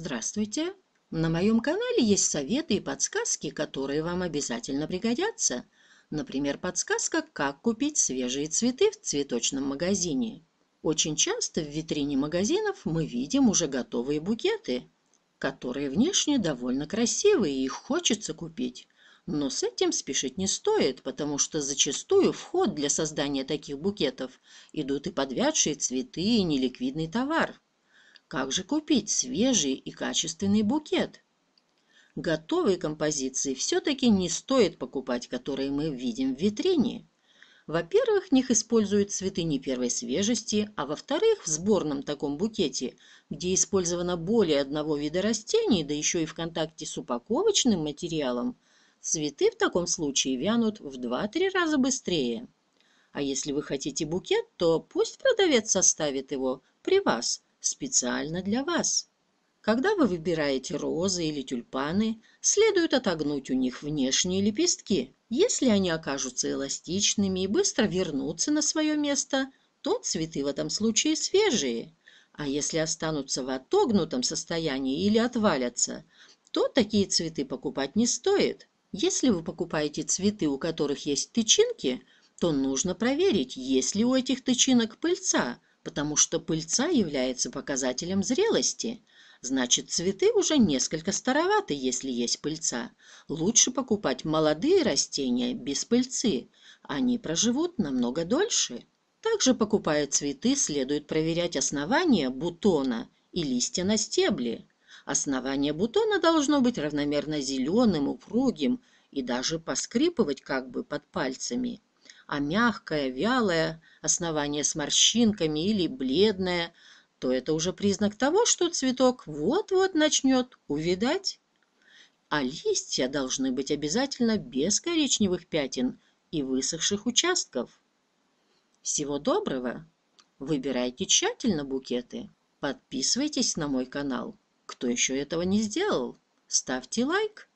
Здравствуйте! На моем канале есть советы и подсказки, которые вам обязательно пригодятся. Например, подсказка «Как купить свежие цветы в цветочном магазине». Очень часто в витрине магазинов мы видим уже готовые букеты, которые внешне довольно красивые и их хочется купить. Но с этим спешить не стоит, потому что зачастую вход для создания таких букетов идут и подвядшие цветы, и неликвидный товар. Как же купить свежий и качественный букет? Готовые композиции все-таки не стоит покупать, которые мы видим в витрине. Во-первых, в них используют цветы не первой свежести, а во-вторых, в сборном таком букете, где использовано более одного вида растений, да еще и в контакте с упаковочным материалом, цветы в таком случае вянут в 2-3 раза быстрее. А если вы хотите букет, то пусть продавец составит его при вас, специально для вас. Когда вы выбираете розы или тюльпаны, следует отогнуть у них внешние лепестки. Если они окажутся эластичными и быстро вернутся на свое место, то цветы в этом случае свежие. А если останутся в отогнутом состоянии или отвалятся, то такие цветы покупать не стоит. Если вы покупаете цветы, у которых есть тычинки, то нужно проверить, есть ли у этих тычинок пыльца – потому что пыльца является показателем зрелости. Значит, цветы уже несколько староваты, если есть пыльца. Лучше покупать молодые растения без пыльцы. Они проживут намного дольше. Также, покупая цветы, следует проверять основание бутона и листья на стебле. Основание бутона должно быть равномерно зеленым, упругим и даже поскрипывать как бы под пальцами – а мягкое, вялое основание с морщинками или бледное, то это уже признак того, что цветок вот-вот начнет увидать. А листья должны быть обязательно без коричневых пятен и высохших участков. Всего доброго! Выбирайте тщательно букеты. Подписывайтесь на мой канал. Кто еще этого не сделал, ставьте лайк.